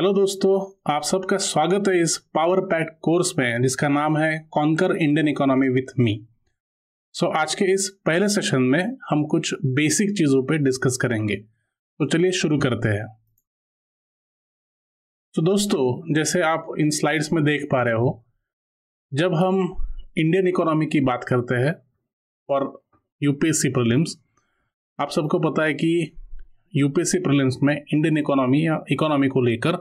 Hello दोस्तों आप सबका स्वागत है इस पावर पैट कोर्स में जिसका नाम है conquer Indian economy with me so आज के इस पहले सेशन में हम कुछ बेसिक चीज़ों पे डिस्कस करेंगे तो चलिए शुरू करते हैं तो दोस्तों जैसे आप इन स्लाइड्स में देख पा रहे हो जब हम इंडियन इकोनॉमी की बात करते हैं और यूपीएससी प्रीलिम्स आप सबको पता है कि यूपीएससी प्रीलिम्स में इंडियन इकोनॉमी या इकोनॉमी को लेकर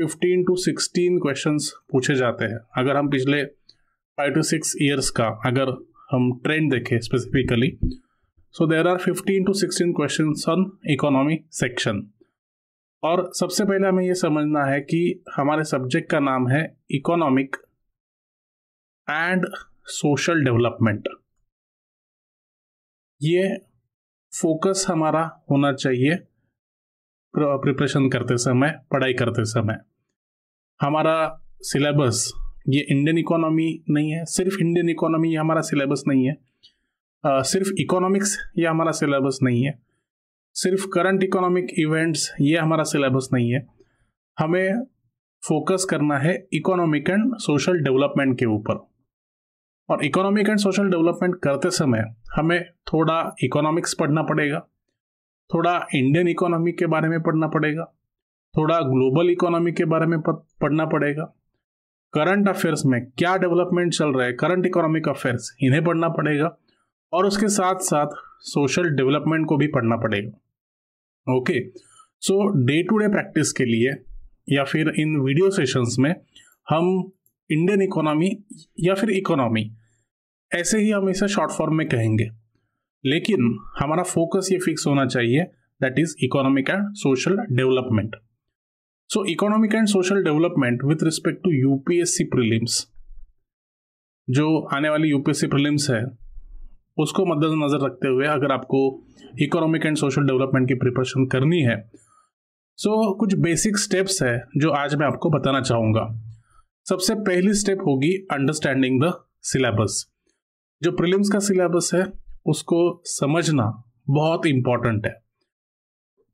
फिफ्टीन टू सिक्सटीन क्वेश्चन पूछे जाते हैं अगर हम पिछले फाइव टू सिक्स ईयर्स का अगर हम ट्रेंड देखें specifically so there are fifteen to sixteen question on economy section और सबसे पहले हमें यह समझना है कि हमारे सब्जेक्ट का नाम है इकोनॉमिक एंड सोशल डेवलपमेंट ये फोकस हमारा होना चाहिए प्रिपरेशन करते समय पढ़ाई करते समय हमारा सिलेबस ये इंडियन इकोनॉमी नहीं है सिर्फ इंडियन इकोनॉमी ये हमारा सिलेबस नहीं है आ, सिर्फ इकोनॉमिक्स ये हमारा सिलेबस नहीं है सिर्फ करंट इकोनॉमिक इवेंट्स ये हमारा सिलेबस नहीं है हमें फोकस करना है इकोनॉमिक एंड सोशल डेवलपमेंट के ऊपर और इकोनॉमिक एंड सोशल डेवलपमेंट करते समय हमें थोड़ा इकोनॉमिक्स पढ़ना पड़ेगा थोड़ा इंडियन इकोनॉमी के बारे में पढ़ना पड़ेगा थोड़ा ग्लोबल इकोनॉमी के बारे में पढ़ना पड़ेगा करंट अफेयर्स में क्या डेवलपमेंट चल रहा है करंट इकोनॉमिक अफेयर्स इन्हें पढ़ना पड़ेगा और उसके साथ साथ सोशल डेवलपमेंट को भी पढ़ना पड़ेगा okay so day to day practice के लिए या फिर इन वीडियो सेशंस में हम इंडियन इकोनॉमी या फिर इकोनॉमी ऐसे ही हम इसे शॉर्ट फॉर्म में कहेंगे लेकिन हमारा फोकस ये फिक्स होना चाहिए that is economic and social development so economic and social development with respect to UPSC prelims जो आने वाली यूपीएससी प्रीलिम्स है उसको मद्देनज़र रखते हुए अगर आपको इकोनॉमिक एंड सोशल डेवलपमेंट की प्रिपरेशन करनी है सो so, कुछ बेसिक स्टेप्स है जो आज मैं आपको बताना चाहूँगा सबसे पहली स्टेप होगी अंडरस्टैंडिंग द सिलेबस जो प्रीलिम्स का सिलेबस है उसको समझना बहुत इम्पॉर्टेंट है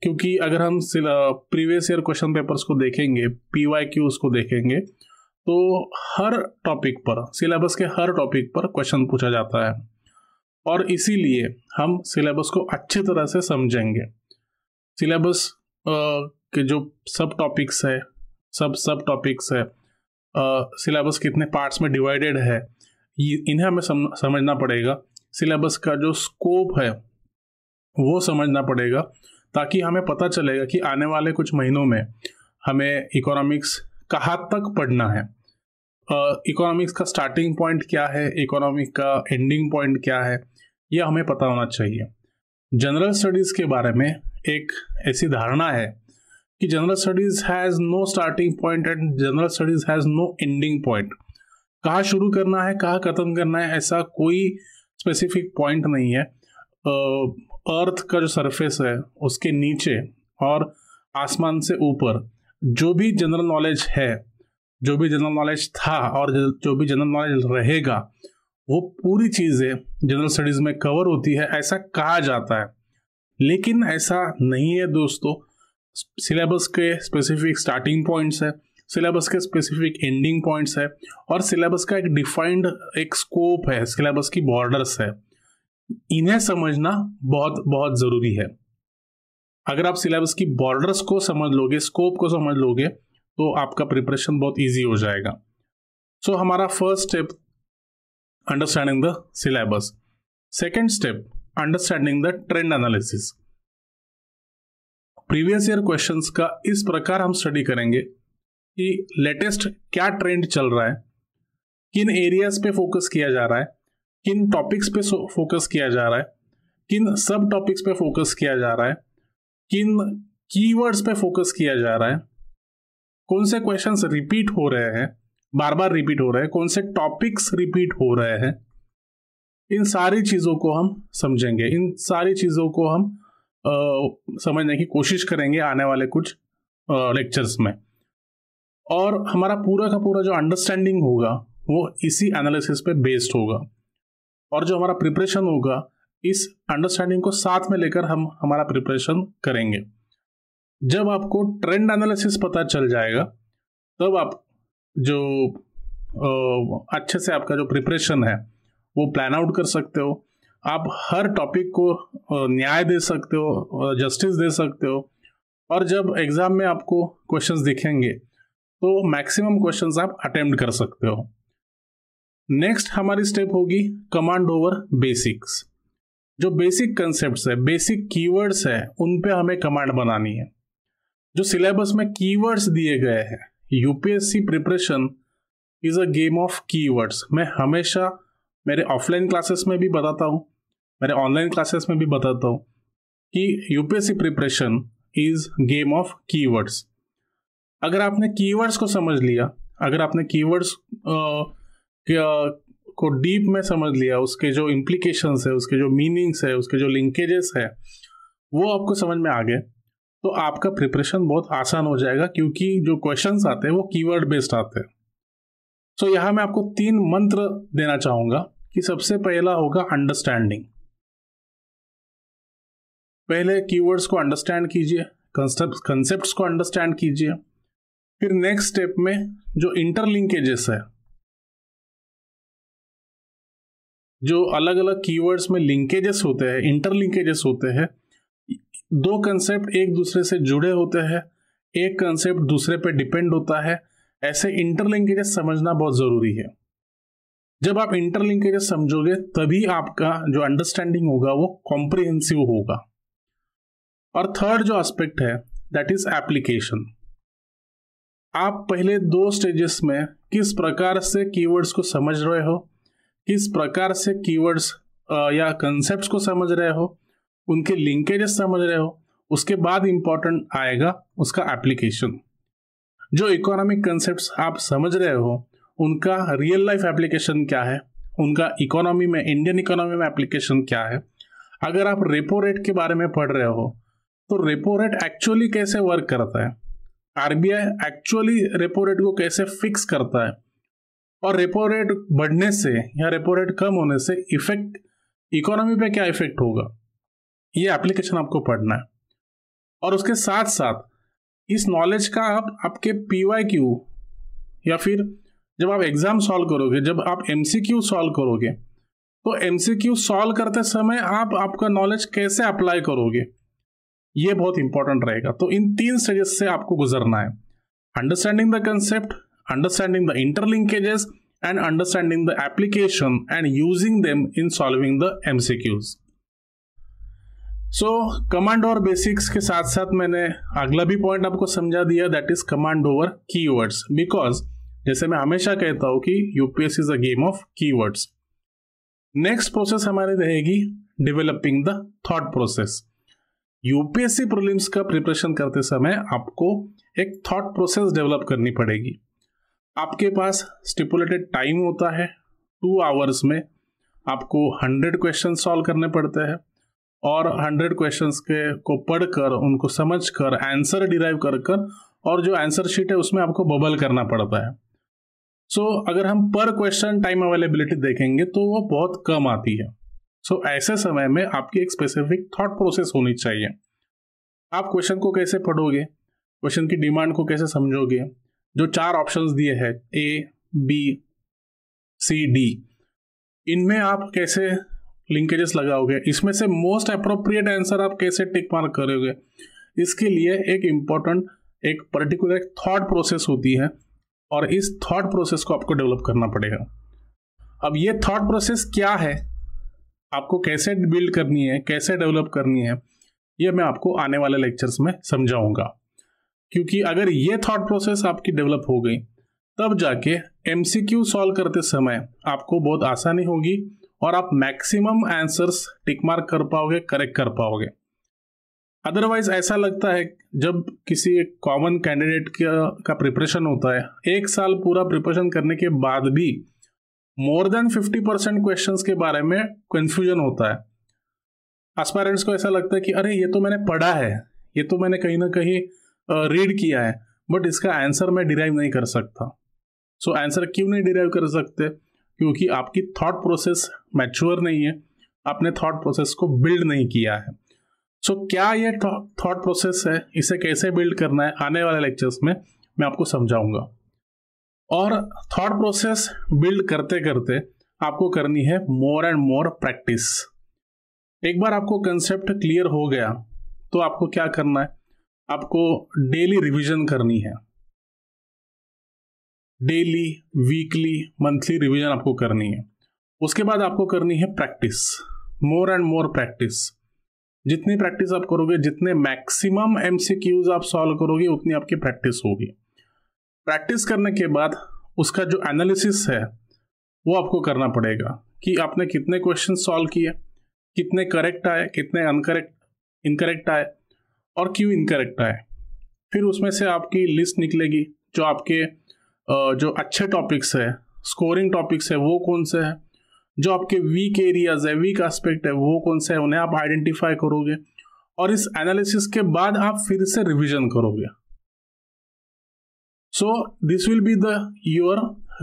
क्योंकि अगर हम प्रीवियस ईयर क्वेश्चन पेपर्स को देखेंगे पी वाई क्यू उसको देखेंगे तो हर टॉपिक पर सिलेबस के हर टॉपिक पर क्वेश्चन पूछा जाता है और इसीलिए हम सिलेबस को अच्छे तरह से समझेंगे सिलेबस के जो सब टॉपिक्स है सब सब टॉपिक्स है सिलेबस कितने पार्ट्स में डिवाइडेड है इन्हें हमें समझना पड़ेगा सिलेबस का जो स्कोप है वो समझना पड़ेगा ताकि हमें पता चलेगा कि आने वाले कुछ महीनों में हमें इकोनॉमिक्स कहाँ तक पढ़ना है इकोनॉमिक्स uh, का स्टार्टिंग पॉइंट क्या है इकोनॉमिक का एंडिंग पॉइंट क्या है यह हमें पता होना चाहिए जनरल स्टडीज़ के बारे में एक ऐसी धारणा है कि general studies has no starting point and general studies has no ending point कहाँ शुरू करना है कहाँ ख़त्म करना है ऐसा कोई स्पेसिफिक पॉइंट नहीं है अर्थ का जो सरफेस है उसके नीचे और आसमान से ऊपर जो भी जनरल नॉलेज है जो भी जनरल नॉलेज था और जो भी जनरल नॉलेज रहेगा वो पूरी चीज़ें जनरल स्टडीज़ में कवर होती है ऐसा कहा जाता है लेकिन ऐसा नहीं है दोस्तों सिलेबस के स्पेसिफिक स्टार्टिंग पॉइंट्स है सिलेबस के स्पेसिफिक एंडिंग पॉइंट्स है और सिलेबस का एक डिफाइंड एक स्कोप है सिलेबस की बॉर्डर्स है इन्हें समझना बहुत बहुत ज़रूरी है अगर आप सिलेबस की बॉर्डर्स को समझ लोगे स्कोप को समझ लोगे तो आपका प्रिपरेशन बहुत ईजी हो जाएगा सो so, हमारा first step understanding the syllabus second step understanding the trend analysis previous year questions का इस प्रकार हम स्टडी करेंगे कि लेटेस्ट क्या ट्रेंड चल रहा है किन एरियाज पे फोकस किया जा रहा है किन टॉपिक्स पे फोकस किया जा रहा है किन सब टॉपिक्स पे फोकस किया जा रहा है किन कीवर्ड्स पे फोकस किया जा रहा है कौन से क्वेश्चंस रिपीट हो रहे हैं बार बार रिपीट हो रहे हैं कौन से टॉपिक्स रिपीट हो रहे हैं इन सारी चीज़ों को हम समझेंगे इन सारी चीज़ों को हम आ, समझने की कोशिश करेंगे आने वाले कुछ लेक्चर्स में और हमारा पूरा का पूरा जो अंडरस्टैंडिंग होगा वो इसी एनालिसिस पे बेस्ड होगा और जो हमारा प्रिपरेशन होगा इस अंडरस्टैंडिंग को साथ में लेकर हम हमारा प्रिपरेशन करेंगे जब आपको ट्रेंड एनालिसिस पता चल जाएगा तब आप जो आ, अच्छे से आपका जो प्रिपरेशन है वो प्लान आउट कर सकते हो आप हर टॉपिक को न्याय दे सकते हो जस्टिस दे सकते हो और जब एग्ज़ाम में आपको क्वेश्चंस दिखेंगे तो मैक्सिमम क्वेश्चन आप अटेम्प्ट कर सकते हो नेक्स्ट हमारी स्टेप होगी कमांड ओवर बेसिक्स जो बेसिक कंसेप्ट है बेसिक कीवर्ड्स है उन पे हमें कमांड बनानी है जो सिलेबस में कीवर्ड्स दिए गए हैं UPSC preparation is a game of keywords मैं हमेशा मेरे ऑफलाइन क्लासेस में भी बताता हूँ मेरे ऑनलाइन क्लासेस में भी बताता हूँ कि UPSC preparation is game of keywords अगर आपने कीवर्ड्स को समझ लिया अगर आपने कीवर्ड्स को डीप में समझ लिया उसके जो इम्प्लीकेशन है उसके जो मीनिंग्स है उसके जो लिंकेजेस है वो आपको समझ में आ गए तो आपका प्रिपरेशन बहुत आसान हो जाएगा क्योंकि जो क्वेश्चन आते हैं वो कीवर्ड बेस्ड आते हैं सो so, यहाँ मैं आपको तीन मंत्र देना चाहूंगा कि सबसे पहला होगा अंडरस्टैंडिंग पहले कीवर्ड्स को अंडरस्टैंड कीजिए कंसेप्ट को अंडरस्टैंड कीजिए फिर नेक्स्ट स्टेप में जो इंटरलिंकेजेस है जो अलग अलग कीवर्ड्स में लिंकेजेस होते हैं इंटरलिंकेजेस होते हैं दो कंसेप्ट एक दूसरे से जुड़े होते हैं एक कंसेप्ट दूसरे पे डिपेंड होता है ऐसे इंटरलिंकेजेस समझना बहुत ज़रूरी है जब आप इंटरलिंकेजेस समझोगे तभी आपका जो अंडरस्टैंडिंग होगा वो कॉम्प्रिहेंसिव होगा और थर्ड जो एस्पेक्ट है दैट इज एप्लीकेशन आप पहले दो स्टेजेस में किस प्रकार से कीवर्ड्स को समझ रहे हो किस प्रकार से कीवर्ड्स या कंसेप्ट को समझ रहे हो उनके लिंकेजेस समझ रहे हो उसके बाद इम्पॉर्टेंट आएगा उसका एप्लीकेशन जो इकोनॉमिक कंसेप्ट आप समझ रहे हो उनका रियल लाइफ एप्लीकेशन क्या है उनका इकोनॉमी में इंडियन इकोनॉमी में एप्लीकेशन क्या है अगर आप रेपो रेट के बारे में पढ़ रहे हो तो रेपो रेट एक्चुअली कैसे वर्क करता है आरबीआई एक्चुअली रेपो रेट को कैसे फिक्स करता है और रेपो रेट बढ़ने से या रेपो रेट कम होने से इफेक्ट इकोनॉमी पे क्या इफेक्ट होगा ये एप्लीकेशन आपको पढ़ना है और उसके साथ साथ इस नॉलेज का आप आपके पी या फिर जब आप एग्ज़ाम सॉल्व करोगे जब आप एम सॉल्व करोगे तो एम सॉल्व करते समय आप आपका नॉलेज कैसे अप्लाई करोगे ये बहुत इंपॉर्टेंट रहेगा तो इन तीन स्टेजेस से आपको गुजरना है understanding the concept understanding the interlinkages and understanding the application and using them in solving the MCQs so command over basics के साथ साथ मैंने अगला भी पॉइंट आपको समझा दिया that is command over keywords because जैसे मैं हमेशा कहता हूं कि UPS is a game of keywords next process हमारी रहेगी developing the thought process UPSC prelims का प्रिपरेशन करते समय आपको एक थॉट प्रोसेस डेवलप करनी पड़ेगी आपके पास स्टिपुलेटेड टाइम होता है टू आवर्स में आपको हंड्रेड क्वेश्चन सॉल्व करने पड़ते हैं और हंड्रेड क्वेश्चन के को पढ़कर उनको समझ कर आंसर डिराइव कर कर और जो आंसर शीट है उसमें आपको बबल करना पड़ता है सो so, अगर हम पर क्वेश्चन टाइम अवेलेबिलिटी देखेंगे तो वो बहुत कम आती है सो so, ऐसे समय में आपकी एक स्पेसिफिक थॉट प्रोसेस होनी चाहिए आप क्वेश्चन को कैसे पढ़ोगे क्वेश्चन की डिमांड को कैसे समझोगे जो चार ऑप्शंस दिए हैं ए बी सी डी इनमें आप कैसे लिंकेजेस लगाओगे इसमें से मोस्ट अप्रोप्रिएट आंसर आप कैसे टिक मार्क करोगे इसके लिए एक इम्पॉर्टेंट एक पर्टिकुलर एक थॉट प्रोसेस होती है और इस थॉट प्रोसेस को आपको डेवलप करना पड़ेगा अब ये थॉट प्रोसेस क्या है आपको कैसे बिल्ड करनी है कैसे डेवलप करनी है ये मैं आपको आने वाले लेक्चर्स में समझाऊंगा क्योंकि अगर ये थॉट प्रोसेस आपकी डेवलप हो गई तब जाके एम सॉल्व करते समय आपको बहुत आसानी होगी और आप मैक्सिमम आंसर्स टिकमार्क कर पाओगे करेक्ट कर पाओगे अदरवाइज ऐसा लगता है जब किसी एक कॉमन कैंडिडेट का प्रिपरेशन होता है एक साल पूरा प्रिपरेशन करने के बाद भी more than fifty percent question के बारे में कन्फ्यूजन होता है एस्पायरेंट्स को ऐसा लगता है कि अरे ये तो मैंने पढ़ा है ये तो मैंने कहीं ना कहीं रीड किया है बट इसका आंसर मैं डिराइव नहीं कर सकता सो so, आंसर क्यों नहीं डिराइव कर सकते क्योंकि आपकी थॉट प्रोसेस मैच्योर नहीं है आपने थॉट प्रोसेस को बिल्ड नहीं किया है सो so, क्या ये थॉट प्रोसेस है इसे कैसे बिल्ड करना है आने वाले लेक्चर्स में मैं आपको समझाऊंगा और थॉट प्रोसेस बिल्ड करते करते आपको करनी है मोर एंड मोर प्रैक्टिस एक बार आपको कंसेप्ट क्लियर हो गया तो आपको क्या करना है आपको डेली रिवीजन करनी है डेली वीकली मंथली रिवीजन आपको करनी है उसके बाद आपको करनी है practice more and more practice जितनी प्रैक्टिस आप करोगे जितने मैक्सिमम एमसीक्यूज आप सॉल्व करोगे उतनी आपकी प्रैक्टिस होगी प्रैक्टिस करने के बाद उसका जो एनालिसिस है वो आपको करना पड़ेगा कि आपने कितने क्वेश्चन सॉल्व किए कितने करेक्ट आए कितने अनकरेक्ट इनकरेक्ट आए और क्यों इनकरेक्ट आए फिर उसमें से आपकी लिस्ट निकलेगी जो आपके जो अच्छे टॉपिक्स है स्कोरिंग टॉपिक्स है वो कौन से हैं जो आपके वीक एरियाज है वीक एस्पेक्ट है वो कौन से है उन्हें आप आइडेंटिफाई करोगे और इस एनालिसिस के बाद आप फिर से रिविजन करोगे so this will be the your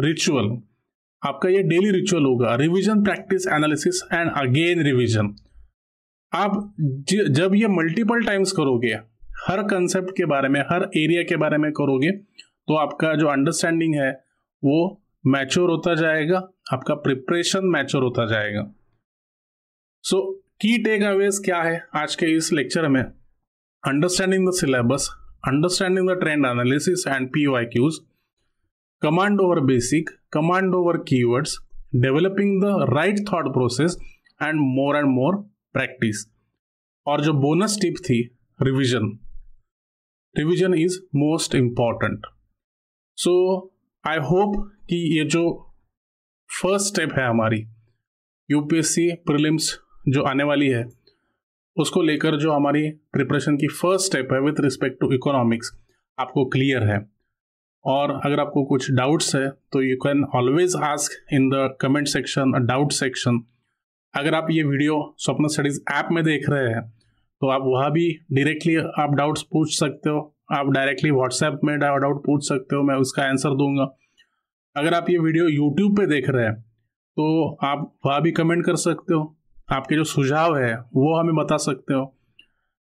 ritual आपका ये डेली रिचुअल होगा revision practice analysis and again revision आप जब ये मल्टीपल टाइम्स करोगे हर कंसेप्ट के बारे में हर एरिया के बारे में करोगे तो आपका जो अंडरस्टैंडिंग है वो मैच्योर होता जाएगा आपका प्रिपरेशन मैच्योर होता जाएगा सो की टेक अवेज क्या है आज के इस लेक्चर में understanding the syllabus understanding the trend analysis and PYQs, command over basic, command over keywords, developing the right thought process and more and more practice. और जो bonus tip थी revision. Revision is most important. So I hope कि ये जो first step है हमारी UPSC prelims जो आने वाली है उसको लेकर जो हमारी प्रिपरेशन की फर्स्ट स्टेप है विथ रिस्पेक्ट टू इकोनॉमिक्स आपको क्लियर है और अगर आपको कुछ डाउट्स है तो you can always ask in the comment section doubt section अगर आप ये वीडियो स्वप्न स्टडीज ऐप में देख रहे हैं तो आप वहाँ भी डायरेक्टली आप डाउट्स पूछ सकते हो आप डायरेक्टली व्हाट्सएप में डाउट पूछ सकते हो मैं उसका आंसर दूंगा अगर आप ये वीडियो यूट्यूब पे देख रहे हैं तो आप वहाँ भी कमेंट कर सकते हो आपके जो सुझाव है वो हमें बता सकते हो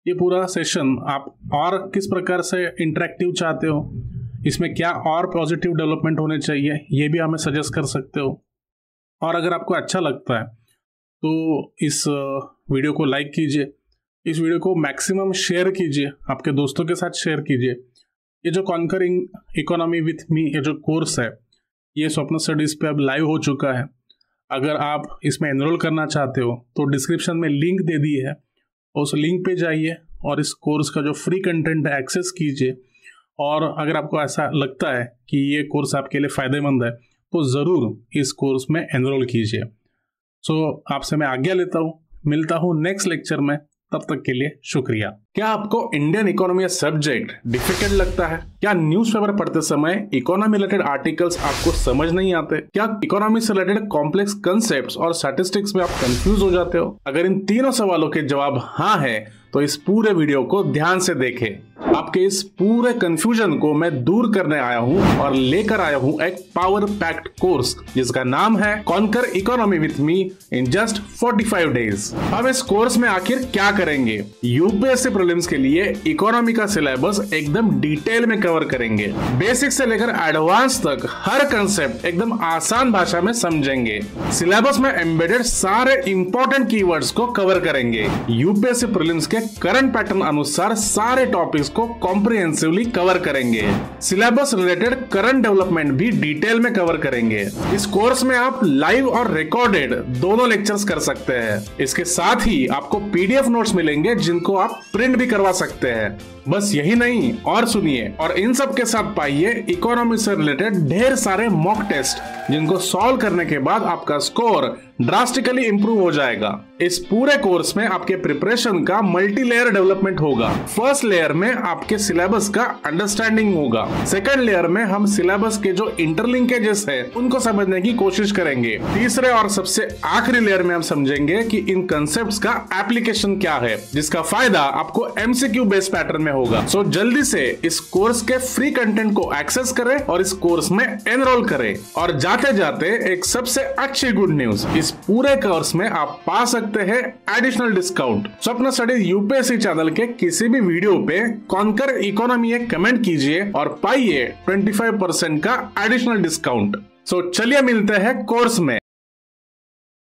ये पूरा सेशन आप और किस प्रकार से इंटरेक्टिव चाहते हो इसमें क्या और पॉजिटिव डेवलपमेंट होने चाहिए ये भी हमें सजेस्ट कर सकते हो और अगर आपको अच्छा लगता है तो इस वीडियो को लाइक कीजिए इस वीडियो को मैक्सिमम शेयर कीजिए आपके दोस्तों के साथ शेयर कीजिए ये जो कॉन्करिंग इकोनॉमी विथ मी ये जो कोर्स है ये स्वप्न स्टडीज़ पे अब लाइव हो चुका है अगर आप इसमें एनरोल करना चाहते हो तो डिस्क्रिप्शन में लिंक दे दी है उस लिंक पे जाइए और इस कोर्स का जो फ्री कंटेंट है एक्सेस कीजिए और अगर आपको ऐसा लगता है कि ये कोर्स आपके लिए फ़ायदेमंद है तो ज़रूर इस कोर्स में एनरोल कीजिए सो so, आपसे मैं आज्ञा लेता हूँ मिलता हूँ नेक्स्ट लेक्चर में तब तक के लिए शुक्रिया क्या आपको इंडियन इकोनॉमी सब्जेक्ट डिफिकल्ट लगता है क्या न्यूज़पेपर पढ़ते समय इकोनॉमी रिलेटेड आर्टिकल्स आपको समझ नहीं आते क्या इकोनॉमी से रिलेटेड कॉम्प्लेक्स कंसेप्ट और स्टैटिस्टिक्स में आप कंफ्यूज हो जाते हो अगर इन तीनों सवालों के जवाब हाँ है तो इस पूरे वीडियो को ध्यान से देखें आपके इस पूरे कंफ्यूजन को मैं दूर करने आया हूं और लेकर आया हूं एक पावर पैक्ट कोर्स जिसका नाम है conquer economy with me in just 45 days अब इस कोर्स में आखिर क्या करेंगे यूपीएससी प्रॉब्लम्स के लिए इकोनॉमी का सिलेबस एकदम डिटेल में कवर करेंगे बेसिक से लेकर एडवांस तक हर कंसेप्ट एकदम आसान भाषा में समझेंगे सिलेबस में एम्बेडेड सारे इंपॉर्टेंट की को कवर करेंगे यूपीएससी प्रॉब्लम्स के के करंट पैटर्न अनुसार सारे टॉपिक्स को कॉम्प्रिहेंसिवली कवर करेंगे सिलेबस रिलेटेड करंट डेवलपमेंट भी डिटेल में कवर करेंगे इस कोर्स में आप लाइव और रिकॉर्डेड दोनों लेक्चर्स कर सकते हैं इसके साथ ही आपको पीडीएफ नोट्स मिलेंगे जिनको आप प्रिंट भी करवा सकते हैं बस यही नहीं और सुनिए और इन सब के साथ पाइए इकोनॉमी से रिलेटेड ढेर सारे मॉक टेस्ट जिनको सॉल्व करने के बाद आपका स्कोर ड्रास्टिकली इंप्रूव हो जाएगा इस पूरे कोर्स में आपके प्रिपरेशन का मल्टी लेयर डेवलपमेंट होगा फर्स्ट लेयर में आपके सिलेबस का अंडरस्टैंडिंग होगा सेकंड लेयर में हम सिलेबस के जो इंटरलिंकेजेस है उनको समझने की कोशिश करेंगे तीसरे और सबसे आखिरी लेयर में हम समझेंगे कि इन कंसेप्ट का एप्लीकेशन क्या है जिसका फायदा आपको एमसीक्यू बेस्ड पैटर्न में होगा सो so, जल्दी से इस कोर्स के फ्री कंटेंट को एक्सेस करें और इस कोर्स में एनरोल करें और जाते जाते एक सबसे अच्छी गुड न्यूज इस इस पूरे कोर्स में आप पा सकते हैं additional discount Swapn studies UPSC channel के किसी भी वीडियो पे कॉन्कर इकोनॉमी एक कमेंट कीजिए और पाइए 25% का एडिशनल डिस्काउंट सो चलिए मिलते हैं कोर्स में